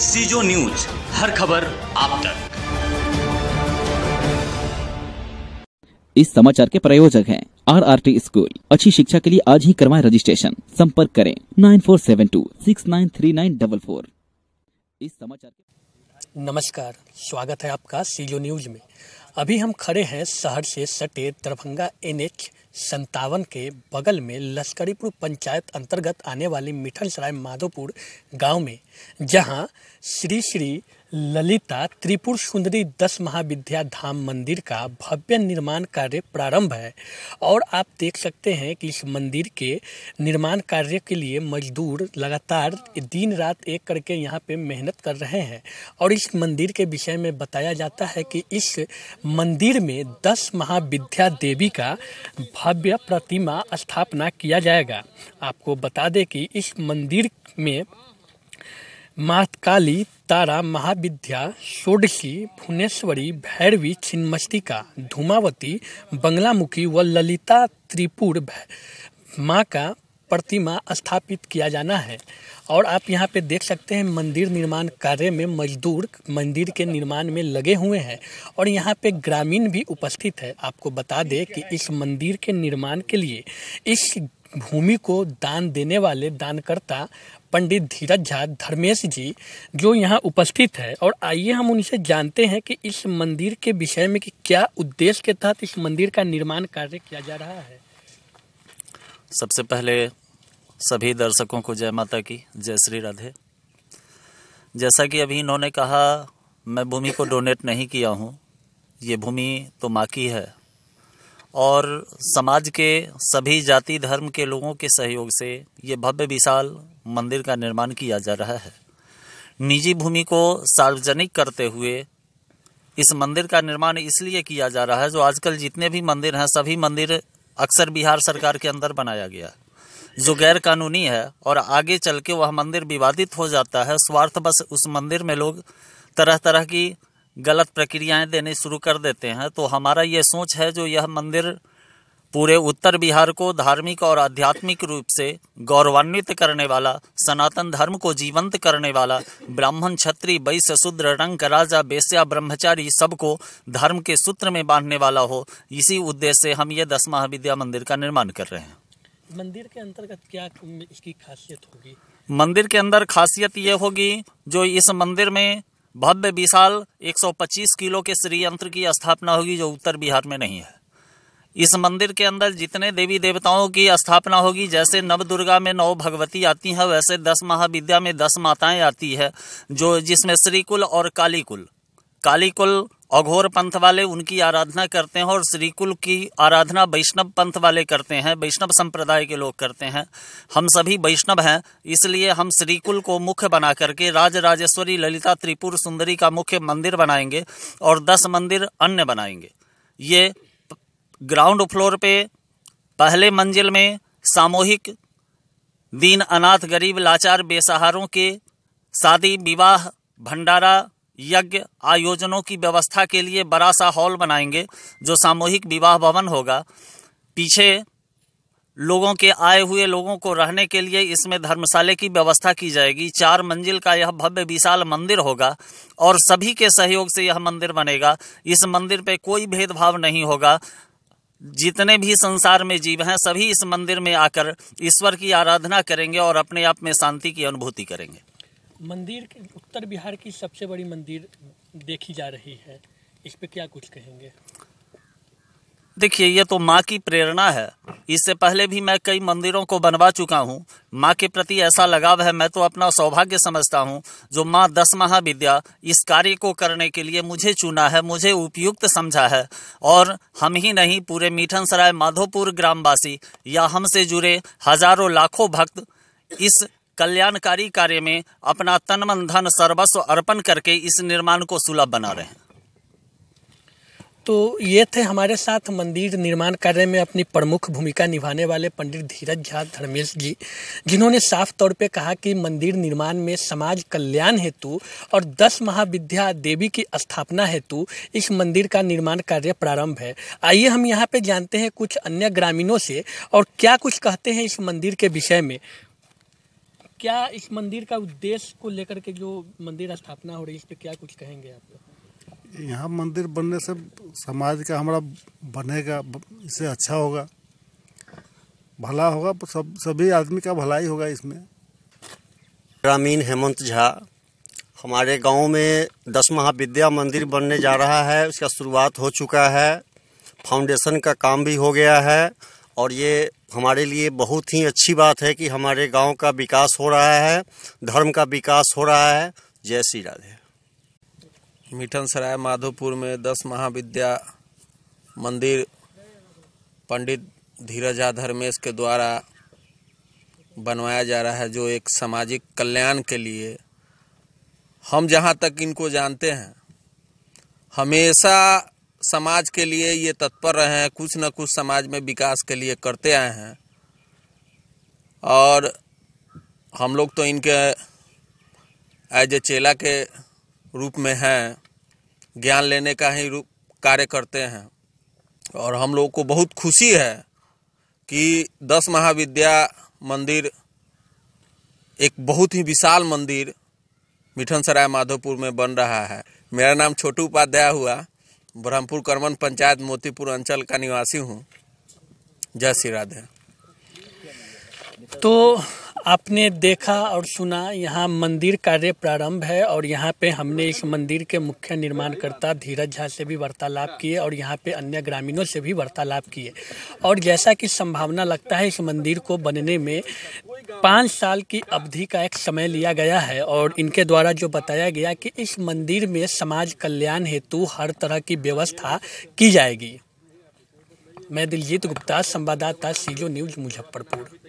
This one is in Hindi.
सीजो न्यूज हर खबर आप तक इस समाचार के प्रायोजक हैं आर आर टी स्कूल अच्छी शिक्षा के लिए आज ही करवाएं रजिस्ट्रेशन संपर्क करें nine four seven two six nine three nine double four इस समाचार के नमस्कार स्वागत है आपका सीजो न्यूज में अभी हम खड़े हैं शहर से सटे दरभंगा एनएच संतावन के बगल में लश्करीपुर पंचायत अंतर्गत आने वाले मिठनसराय माधोपुर गांव में जहां श्री श्री ललिता त्रिपुर सुंदरी दस महाविद्या धाम मंदिर का भव्य निर्माण कार्य प्रारंभ है और आप देख सकते हैं कि इस मंदिर के निर्माण कार्य के लिए मजदूर लगातार दिन रात एक करके यहाँ पे मेहनत कर रहे हैं और इस मंदिर के विषय में बताया जाता है कि इस मंदिर में दस महाविद्या देवी का भव्य प्रतिमा स्थापना किया जाएगा आपको बता दें कि इस मंदिर में महाकाली सतारा महाविद्या षोडशी भुवनेश्वरी भैरवी छिन्मस्तिका धूमावती बंगलामुखी व ललिता त्रिपुर माँ का प्रतिमा स्थापित किया जाना है और आप यहाँ पे देख सकते हैं मंदिर निर्माण कार्य में मजदूर मंदिर के निर्माण में लगे हुए हैं और यहाँ पे ग्रामीण भी उपस्थित है आपको बता दें कि इस मंदिर के निर्माण के लिए इस भूमि को दान देने वाले दानकर्ता पंडित धीरज झा धर्मेश जी जो यहाँ उपस्थित है और आइए हम उनसे जानते हैं कि इस मंदिर के विषय में कि क्या उद्देश्य के तहत इस मंदिर का निर्माण कार्य किया जा रहा है सबसे पहले सभी दर्शकों को जय माता की जय श्री राधे जैसा कि अभी इन्होंने कहा मैं भूमि को डोनेट नहीं किया हूँ ये भूमि तो माँ की है और समाज के सभी जाति धर्म के लोगों के सहयोग से ये भव्य विशाल मंदिर का निर्माण किया जा रहा है निजी भूमि को सार्वजनिक करते हुए इस मंदिर का निर्माण इसलिए किया जा रहा है जो आजकल जितने भी मंदिर हैं सभी मंदिर अक्सर बिहार सरकार के अंदर बनाया गया जो गैर कानूनी है और आगे चल के वह मंदिर विवादित हो जाता है स्वार्थ बस उस मंदिर में लोग तरह तरह की गलत प्रक्रियाएं देने शुरू कर देते हैं तो हमारा ये सोच है जो यह मंदिर पूरे उत्तर बिहार को धार्मिक और आध्यात्मिक रूप से गौरवान्वित करने वाला सनातन धर्म को जीवंत करने वाला ब्राह्मण क्षत्रिय वैश्य शूद्र रंग राजा बेस्या ब्रह्मचारी सबको धर्म के सूत्र में बांधने वाला हो इसी उद्देश्य से हम ये दस महाविद्या मंदिर का निर्माण कर रहे हैं मंदिर के अंतर्गत क्या इसकी खासियत होगी मंदिर के अंदर खासियत ये होगी जो इस मंदिर में भव्य विशाल 125 किलो के श्री यंत्र की स्थापना होगी जो उत्तर बिहार में नहीं है इस मंदिर के अंदर जितने देवी देवताओं की स्थापना होगी जैसे नव दुर्गा में नौ भगवती आती हैं वैसे दस महाविद्या में दस माताएं आती है जो जिसमें श्रीकुल और कालीकुल कालीकुल अघोर पंथ वाले उनकी आराधना करते हैं और श्रीकुल की आराधना वैष्णव पंथ वाले करते हैं वैष्णव संप्रदाय के लोग करते हैं हम सभी वैष्णव हैं इसलिए हम श्रीकुल को मुख्य बना करके राज राजेश्वरी ललिता त्रिपुर सुंदरी का मुख्य मंदिर बनाएंगे और दस मंदिर अन्य बनाएंगे ये ग्राउंड फ्लोर पे पहले मंजिल में सामूहिक दीन अनाथ गरीब लाचार बेसहारों के शादी विवाह भंडारा यज्ञ आयोजनों की व्यवस्था के लिए बड़ा सा हॉल बनाएंगे जो सामूहिक विवाह भवन होगा पीछे लोगों के आए हुए लोगों को रहने के लिए इसमें धर्मशाले की व्यवस्था की जाएगी चार मंजिल का यह भव्य विशाल मंदिर होगा और सभी के सहयोग से यह मंदिर बनेगा इस मंदिर पे कोई भेदभाव नहीं होगा जितने भी संसार में जीव हैं सभी इस मंदिर में आकर ईश्वर की आराधना करेंगे और अपने आप में शांति की अनुभूति करेंगे मंदिर उत्तर बिहार की सबसे बड़ी मंदिर देखी जा रही है इस पे क्या कुछ कहेंगे देखिए ये तो माँ की प्रेरणा है इससे पहले भी मैं कई मंदिरों को बनवा चुका हूँ माँ के प्रति ऐसा लगाव है मैं तो अपना सौभाग्य समझता हूँ जो माँ दस महाविद्या इस कार्य को करने के लिए मुझे चुना है मुझे उपयुक्त समझा है और हम ही नहीं पूरे मीठन सराय माधोपुर ग्रामवासी या हमसे जुड़े हजारों लाखों भक्त इस कल्याणकारी कार्य में अपना तन मन धन सर्वस्व अर्पण करके इस निर्माण को सुलभ बना रहे हैं तो ये थे हमारे साथ मंदिर निर्माण कार्य में अपनी प्रमुख भूमिका निभाने वाले पंडित धीरज झा धर्मेश जी जिन्होंने साफ तौर पे कहा कि मंदिर निर्माण में समाज कल्याण हेतु और दस महाविद्या देवी की स्थापना हेतु इस मंदिर का निर्माण कार्य प्रारंभ है आइए हम यहाँ पे जानते हैं कुछ अन्य ग्रामीणों से और क्या कुछ कहते हैं इस मंदिर के विषय में क्या इस मंदिर का उद्देश्य को लेकर के जो मंदिर स्थापना हो रही है इस पर क्या कुछ कहेंगे आप यहाँ मंदिर बनने से समाज का हमारा बनेगा इससे अच्छा होगा भला होगा सब सभी आदमी का भला ही होगा इसमें ग्रामीण हेमंत झा हमारे गांव में दस महाविद्या मंदिर बनने जा रहा है उसका शुरुआत हो चुका है फाउंडेशन का काम भी हो गया है और ये हमारे लिए बहुत ही अच्छी बात है कि हमारे गांव का विकास हो रहा है धर्म का विकास हो रहा है जय श्री राधे मिठन सराय माधोपुर में दस महाविद्या मंदिर पंडित धीरज धर्मेश के द्वारा बनवाया जा रहा है जो एक सामाजिक कल्याण के लिए हम जहाँ तक इनको जानते हैं हमेशा समाज के लिए ये तत्पर रहे हैं कुछ न कुछ समाज में विकास के लिए करते आए हैं और हम लोग तो इनके एज ए चेला के रूप में हैं ज्ञान लेने का ही रूप कार्य करते हैं और हम लोगों को बहुत खुशी है कि दस महाविद्या मंदिर एक बहुत ही विशाल मंदिर मिठन सराय माधोपुर में बन रहा है मेरा नाम छोटू उपाध्याय हुआ ब्रह्मपुर करमन पंचायत मोतीपुर अंचल का निवासी हूँ जय श्री राधे तो आपने देखा और सुना यहाँ मंदिर कार्य प्रारंभ है और यहाँ पे हमने इस मंदिर के मुख्य निर्माणकर्ता धीरज झा से भी वार्तालाप किए और यहाँ पे अन्य ग्रामीणों से भी वार्तालाप किए और जैसा कि संभावना लगता है इस मंदिर को बनने में पाँच साल की अवधि का एक समय लिया गया है और इनके द्वारा जो बताया गया कि इस मंदिर में समाज कल्याण हेतु हर तरह की व्यवस्था की जाएगी मैं दिलजीत गुप्ता संवाददाता सीजो न्यूज मुजफ्फरपुर